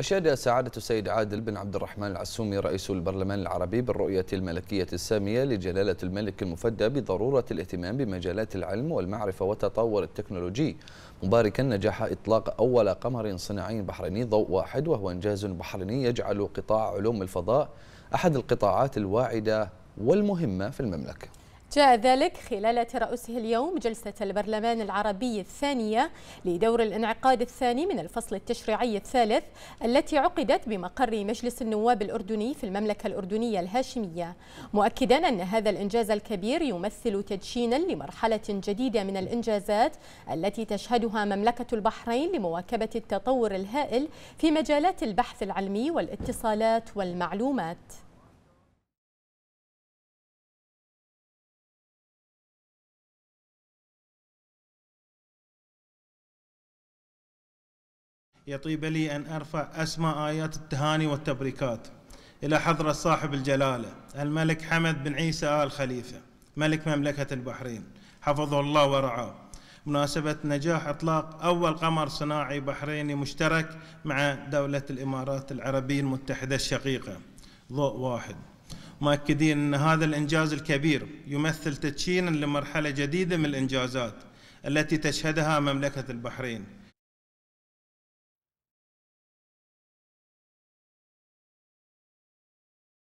أشاد سعادة السيد عادل بن عبد الرحمن العسومي رئيس البرلمان العربي بالرؤية الملكية السامية لجلالة الملك المفدى بضرورة الاهتمام بمجالات العلم والمعرفة والتطور التكنولوجي مباركا نجاح إطلاق أول قمر صناعي بحريني ضوء واحد وهو إنجاز بحريني يجعل قطاع علوم الفضاء أحد القطاعات الواعدة والمهمة في المملكة جاء ذلك خلال ترأسه اليوم جلسة البرلمان العربي الثانية لدور الانعقاد الثاني من الفصل التشريعي الثالث التي عقدت بمقر مجلس النواب الأردني في المملكة الأردنية الهاشمية مؤكدا أن هذا الإنجاز الكبير يمثل تدشينا لمرحلة جديدة من الإنجازات التي تشهدها مملكة البحرين لمواكبة التطور الهائل في مجالات البحث العلمي والاتصالات والمعلومات يطيب لي أن أرفع أسمى آيات التهاني والتبريكات إلى حضرة صاحب الجلالة الملك حمد بن عيسى آل خليفة ملك مملكة البحرين حفظه الله ورعاه مناسبة نجاح إطلاق أول قمر صناعي بحريني مشترك مع دولة الإمارات العربية المتحدة الشقيقة ضوء واحد مؤكدين أن هذا الإنجاز الكبير يمثل تدشينا لمرحلة جديدة من الإنجازات التي تشهدها مملكة البحرين